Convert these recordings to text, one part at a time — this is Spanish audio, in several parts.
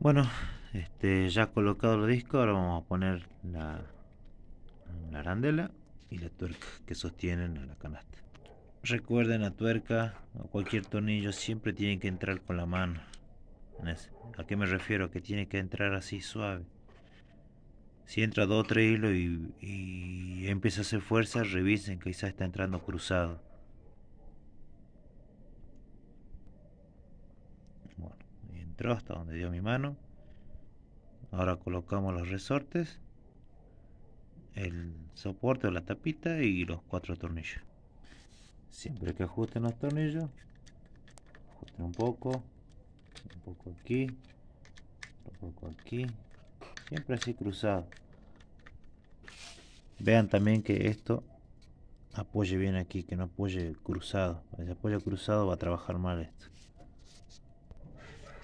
Bueno, este, ya colocado el disco, ahora vamos a poner la, arandela y la tuerca que sostienen a la canasta. Recuerden la tuerca o cualquier tornillo siempre tienen que entrar con la mano. ¿A qué me refiero? Que tiene que entrar así suave. Si entra dos o tres hilos y, empieza a hacer fuerza, revisen que quizás está entrando cruzado. hasta donde dio mi mano. Ahora colocamos los resortes, el soporte de la tapita y los cuatro tornillos. Siempre que ajusten los tornillos, ajusten un poco, un poco aquí, un poco aquí, siempre así cruzado. Vean también que esto apoye bien aquí, que no apoye cruzado. Si apoya cruzado va a trabajar mal esto.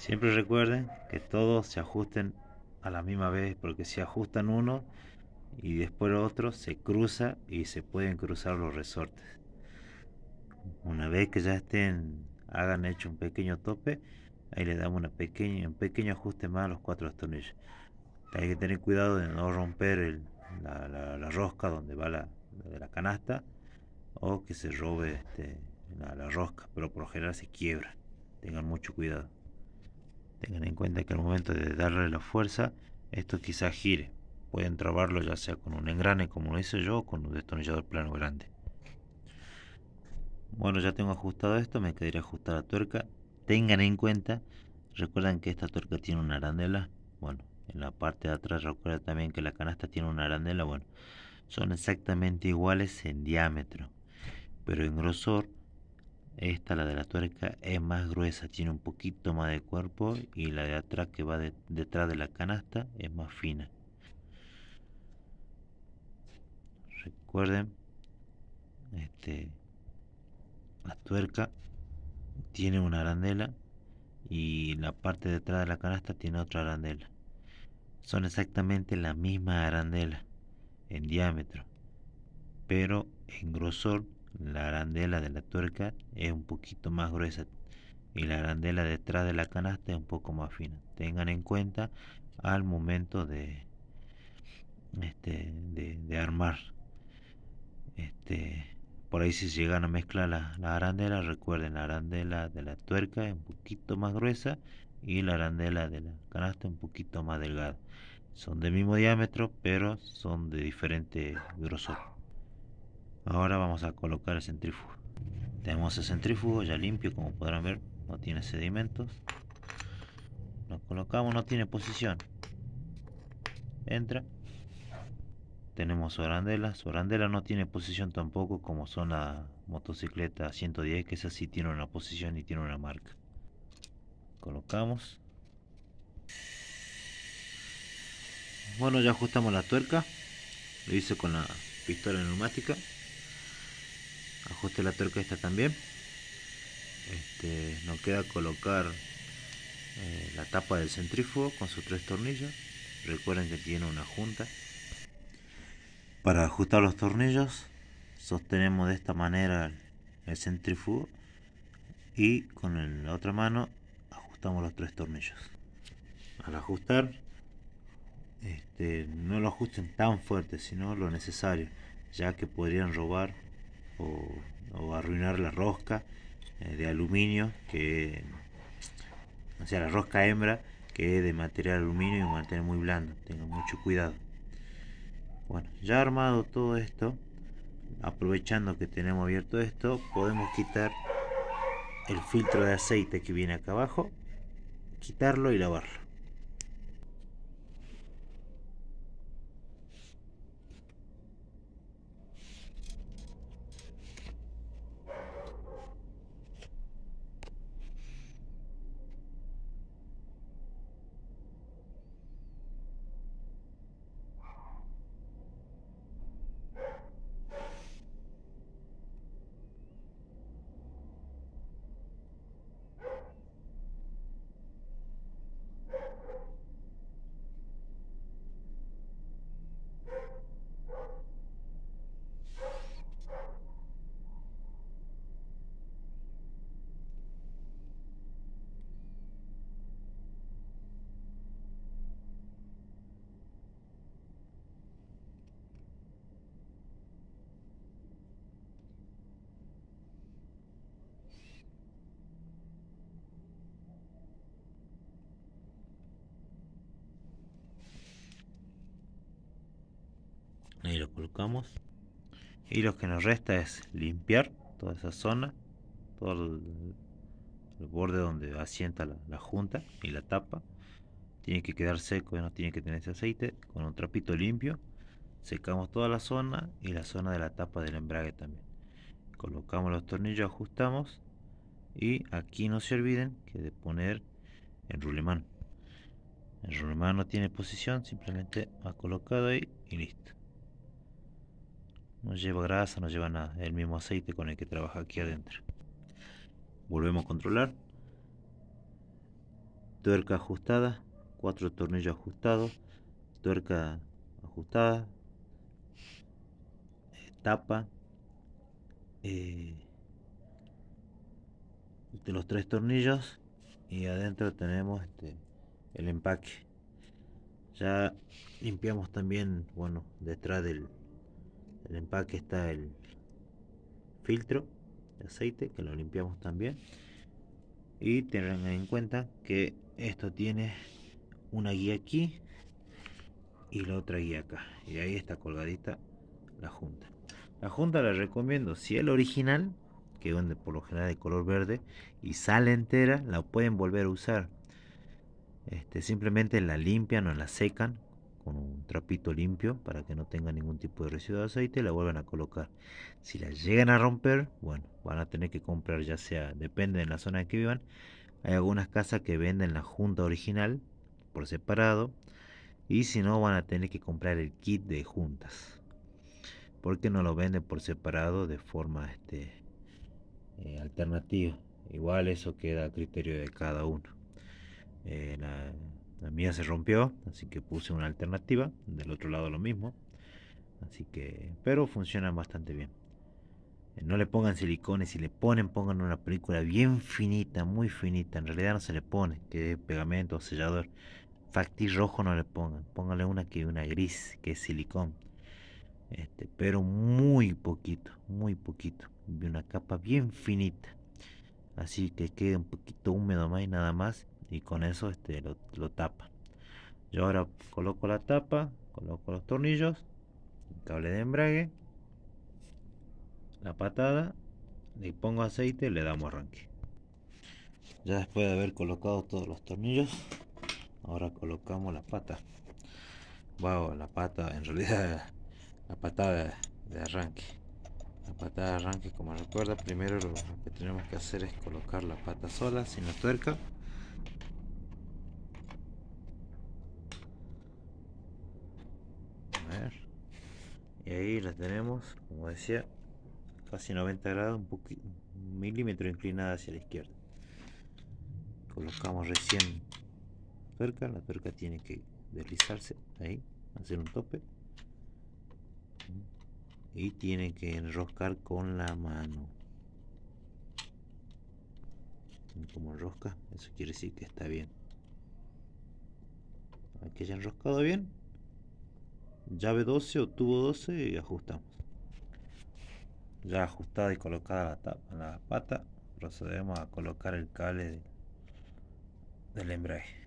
Siempre recuerden que todos se ajusten a la misma vez, porque si ajustan uno y después otro, se cruza y se pueden cruzar los resortes. Una vez que ya estén, hagan hecho un pequeño tope, ahí le damos un pequeño ajuste más a los cuatro tornillos. Hay que tener cuidado de no romper la, rosca donde va la, la, canasta o que se robe este, la, rosca, pero por lo general se quiebra. Tengan mucho cuidado. Tengan en cuenta que al momento de darle la fuerza, esto quizás gire. Pueden trabarlo ya sea con un engrane como lo hice yo o con un destornillador plano grande. Bueno, ya tengo ajustado esto, me quedaría ajustar la tuerca. Tengan en cuenta, recuerden que esta tuerca tiene una arandela. Bueno, en la parte de atrás recuerden también que la canasta tiene una arandela. Bueno, son exactamente iguales en diámetro, pero en grosor esta, la de la tuerca, es más gruesa, tiene un poquito más de cuerpo y la de atrás que va detrás de la canasta es más fina. Recuerden, este, la tuerca tiene una arandela y la parte detrás de la canasta tiene otra arandela. Son exactamente la misma arandela en diámetro, pero en grosor la arandela de la tuerca es un poquito más gruesa y la arandela detrás de la canasta es un poco más fina. Tengan en cuenta al momento de, este, de, armar. Este, por ahí si llegan a mezclar las la arandelas, recuerden, la arandela de la tuerca es un poquito más gruesa y la arandela de la canasta un poquito más delgada. Son del mismo diámetro, pero son de diferente grosor. Ahora vamos a colocar el centrífugo. Tenemos el centrífugo ya limpio, como podrán ver, no tiene sedimentos. Lo colocamos, no tiene posición. Entra. Tenemos su arandela. Su arandela no tiene posición tampoco, como son la motocicleta 110, que esa sí tiene una posición y tiene una marca. Colocamos. Bueno, ya ajustamos la tuerca. Lo hice con la pistola neumática ajuste la esta también este, nos queda colocar eh, la tapa del centrífugo con sus tres tornillos recuerden que tiene una junta para ajustar los tornillos sostenemos de esta manera el centrífugo y con la otra mano ajustamos los tres tornillos al ajustar este, no lo ajusten tan fuerte sino lo necesario ya que podrían robar o, arruinar la rosca eh, de aluminio, que, o sea, la rosca hembra, que es de material aluminio y mantener muy blando. tengo mucho cuidado. Bueno, ya armado todo esto, aprovechando que tenemos abierto esto, podemos quitar el filtro de aceite que viene acá abajo, quitarlo y lavarlo. colocamos. Y lo que nos resta es limpiar toda esa zona, todo el, borde donde asienta la, junta y la tapa. Tiene que quedar seco y no tiene que tener ese aceite. Con un trapito limpio secamos toda la zona y la zona de la tapa del embrague también. Colocamos los tornillos, ajustamos y aquí no se olviden que de poner el rulemán. El rulemán no tiene posición, simplemente va colocado ahí y listo. No lleva grasa, no lleva nada. el mismo aceite con el que trabaja aquí adentro. Volvemos a controlar. Tuerca ajustada. Cuatro tornillos ajustados. Tuerca ajustada. Tapa. de eh, este, los tres tornillos. Y adentro tenemos este, el empaque. Ya limpiamos también, bueno, detrás del, el empaque está el filtro de aceite que lo limpiamos también. Y tengan en cuenta que esto tiene una guía aquí y la otra guía acá. Y ahí está colgadita la junta. La junta la recomiendo si el original, que es por lo general de color verde y sale entera, la pueden volver a usar. Este, simplemente la limpian o la secan con un trapito limpio para que no tenga ningún tipo de residuo de aceite, la vuelvan a colocar. Si la llegan a romper, bueno, van a tener que comprar ya sea, depende de la zona en que vivan, hay algunas casas que venden la junta original por separado y si no van a tener que comprar el kit de juntas porque no lo venden por separado de forma este, eh, alternativa. Igual eso queda a criterio de cada uno. Eh, la mía se rompió, así que puse una alternativa. Del otro lado lo mismo. Así que, pero funciona bastante bien. Eh, no le pongan silicones, si le ponen, pongan una película bien finita, muy finita. En realidad no se le pone, que pegamento sellador. Facti rojo no le pongan, pónganle una que una gris, que es silicón. Este, pero muy poquito, muy poquito. de una capa bien finita. Así que quede un poquito húmedo más y nada más y con eso este, lo, lo tapa. Yo ahora coloco la tapa, coloco los tornillos, el cable de embrague, la patada, le pongo aceite, y le damos arranque. Ya después de haber colocado todos los tornillos, ahora colocamos la pata. Wow, la pata, en realidad la patada de arranque. La patada de arranque, como recuerda, primero lo que tenemos que hacer es colocar la pata sola, sin la tuerca. y ahí la tenemos como decía casi 90 grados un, un milímetro inclinada hacia la izquierda colocamos recién la perca, la perca tiene que deslizarse ahí hacer un tope y tiene que enroscar con la mano como enrosca eso quiere decir que está bien que haya enroscado bien llave 12 o tubo 12 y ajustamos. Ya ajustada y colocada la, tapa, la pata, procedemos a colocar el cable del embrague.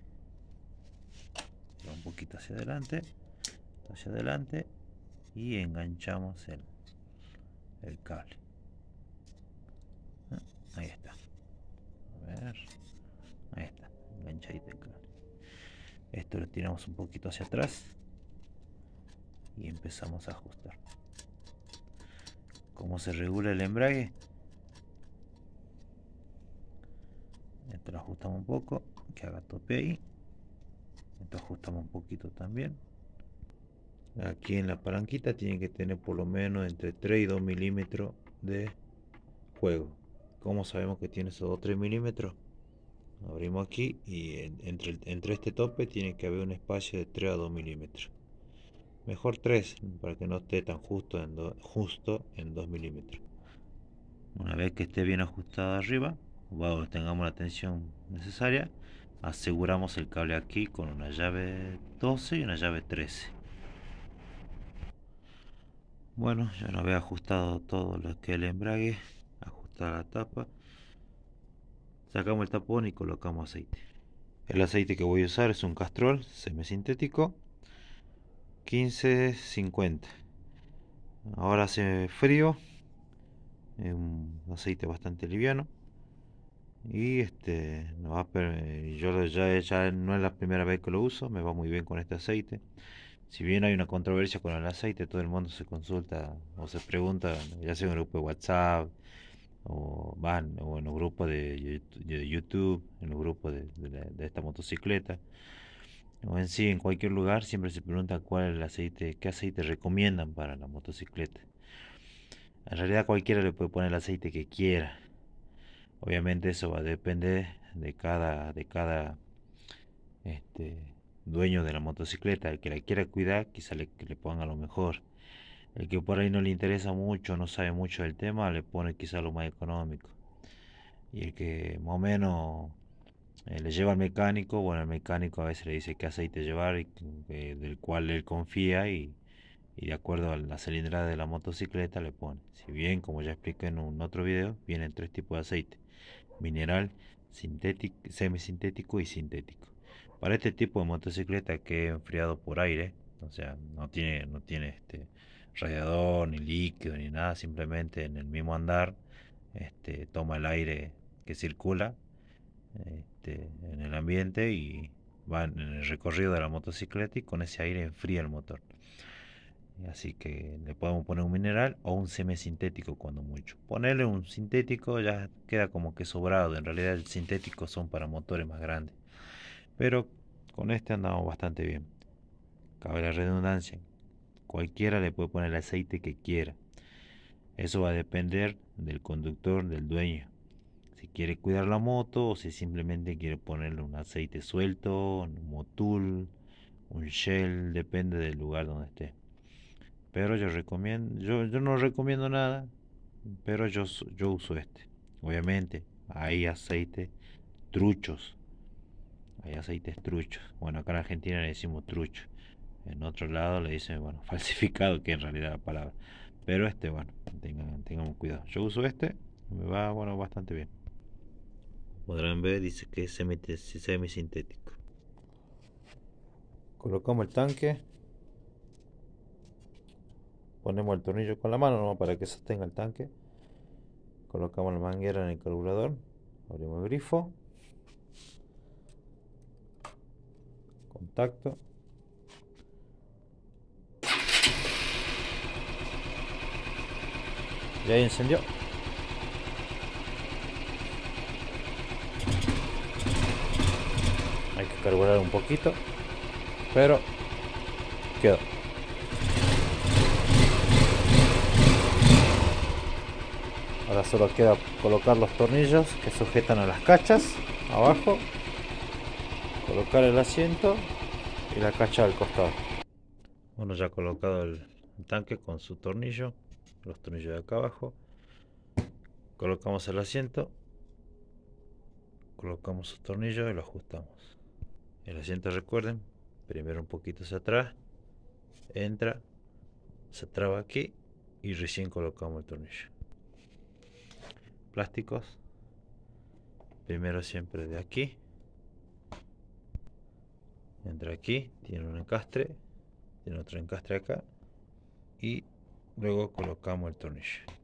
Un poquito hacia adelante, hacia adelante y enganchamos el, el cable. Ah, ahí está. A ver. Ahí está. Enganchadito el cable. Esto lo tiramos un poquito hacia atrás y empezamos a ajustar. ¿Cómo se regula el embrague? Esto lo ajustamos un poco, que haga tope ahí. Esto ajustamos un poquito también. Aquí en la palanquita tiene que tener por lo menos entre 3 y 2 milímetros de juego. ¿Cómo sabemos que tiene esos 2 3 milímetros? Abrimos aquí y entre, entre este tope tiene que haber un espacio de 3 a 2 milímetros. Mejor 3 para que no esté tan justo en, 2 milímetros. Una vez que esté bien ajustado arriba, tengamos la tensión necesaria, aseguramos el cable aquí con una llave 12 y una llave 13. Bueno, ya no había ajustado todo lo que el embrague, ajustar la tapa. Sacamos el tapón y colocamos aceite. El aceite que voy a usar es un castrol semisintético 15.50. Ahora hace frío. Un aceite bastante liviano. Y este, yo ya, no es la primera vez que lo uso, me va muy bien con este aceite. Si bien hay una controversia con el aceite, todo el mundo se consulta o se pregunta, ya sea en un grupo de WhatsApp, o, van, en un grupo de YouTube, en un grupo de esta motocicleta en sí en cualquier lugar siempre se pregunta cuál es el aceite, qué aceite recomiendan para la motocicleta. En realidad cualquiera le puede poner el aceite que quiera. Obviamente eso va a depender de cada, de cada este, dueño de la motocicleta. El que la quiera cuidar, quizá le, le ponga lo mejor. El que por ahí no le interesa mucho, no sabe mucho del tema, le pone quizá lo más económico. Y el que más o menos eh, le lleva al mecánico, bueno, el mecánico a veces le dice qué aceite llevar, y, eh, del cual él confía y, de acuerdo a la cilindrada de la motocicleta le pone. Si bien, como ya expliqué en un otro video, vienen tres tipos de aceite, mineral, sintético, semisintético y sintético. Para este tipo de motocicleta que es enfriado por aire, o sea, no tiene, no tiene este radiador, ni líquido, ni nada, simplemente en el mismo andar este, toma el aire que circula eh, este, en el ambiente y van en el recorrido de la motocicleta y con ese aire enfría el motor. Así que le podemos poner un mineral o un semisintético cuando mucho. Ponerle un sintético ya queda como que sobrado. En realidad el sintético son para motores más grandes. Pero con este andamos bastante bien. Cabe la redundancia. Cualquiera le puede poner el aceite que quiera. Eso va a depender del conductor, del dueño si quiere cuidar la moto o si simplemente quiere ponerle un aceite suelto, un motul, un shell, depende del lugar donde esté. Pero yo recomiendo, yo, no recomiendo nada, pero yo, uso este. Obviamente, hay aceite truchos. Hay aceites truchos. Bueno, acá en Argentina le decimos trucho. En otro lado le dicen, bueno, falsificado, que en realidad la palabra. Pero este, bueno, tengan, cuidado. Yo uso este, me va, bueno, bastante bien podrán ver, dice que es semisintético. Colocamos el tanque. Ponemos el tornillo con la mano para que sostenga el tanque. Colocamos la manguera en el carburador. Abrimos el grifo. Contacto. Y ahí encendió. carburar un poquito, pero quedó. Ahora solo queda colocar los tornillos que sujetan a las cachas abajo, colocar el asiento y la cacha al costado. Bueno, ya colocado el tanque con su tornillo, los tornillos de acá abajo. Colocamos el asiento, colocamos su tornillo y lo ajustamos. El asiento, recuerden, primero un poquito hacia atrás, entra, se traba aquí y recién colocamos el tornillo. Plásticos, primero siempre de aquí, entra aquí, tiene un encastre, tiene otro encastre acá y luego colocamos el tornillo.